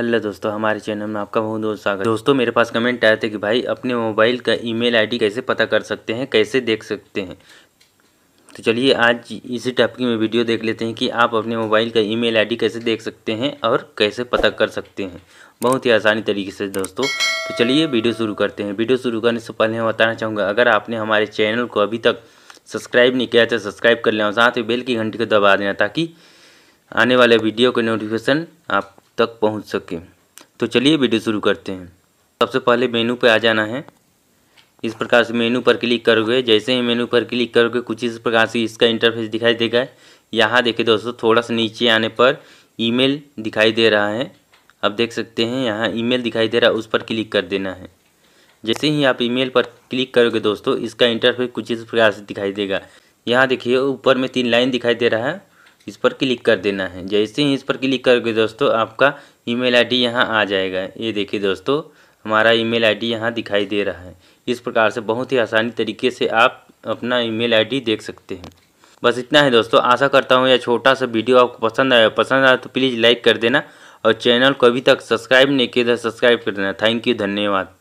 hello दोस्तों हमारे channel में आपका बहुत बहुत स्वागत दोस्तों मेरे पास कमेंट आए थे कि भाई अपने मोबाइल का ईमेल आईडी कैसे पता कर सकते हैं कैसे देख सकते हैं तो चलिए आज इसी टॉपिक में वीडियो देख लेते हैं कि आप अपने मोबाइल का ईमेल आईडी कैसे देख सकते हैं और कैसे पता कर सकते हैं बहुत ही आसानी तरीके से दोस्तों तो चलिए वीडियो शुरू करते हैं वीडियो शुरू करने से पहले मैं बताना चाहूँगा अगर आपने हमारे चैनल को अभी तक सब्सक्राइब नहीं किया तो सब्सक्राइब कर लें और साथ ही बेल की घंटी को दबा देना ताकि आने वाले वीडियो के नोटिफिकेशन आप तक पहुंच सके तो चलिए वीडियो शुरू करते हैं सबसे पहले मेनू पर आ जाना है इस प्रकार से मेनू पर क्लिक करोगे जैसे ही मेनू पर क्लिक करोगे कुछ इस प्रकार से इसका इंटरफेस दिखाई देगा यहाँ देखिए दोस्तों थोड़ा सा नीचे आने पर ईमेल दिखाई दे रहा है आप देख सकते हैं यहाँ ईमेल दिखाई दे रहा है उस पर क्लिक कर देना है जैसे ही आप ईमेल पर क्लिक करोगे दोस्तों इसका इंटरफेस कुछ इस प्रकार से दिखाई देगा यहाँ देखिए ऊपर में तीन लाइन दिखाई दे रहा है इस पर क्लिक कर देना है जैसे ही इस पर क्लिक करोगे दोस्तों आपका ईमेल आईडी यहाँ आ जाएगा ये देखिए दोस्तों हमारा ईमेल आईडी यहाँ दिखाई दे रहा है इस प्रकार से बहुत ही आसानी तरीके से आप अपना ईमेल आईडी देख सकते हैं बस इतना है दोस्तों आशा करता हूँ यह छोटा सा वीडियो आपको पसंद आया पसंद आया तो प्लीज़ लाइक कर देना और चैनल को अभी तक सब्सक्राइब नहीं किया था सब्सक्राइब कर देना थैंक यू धन्यवाद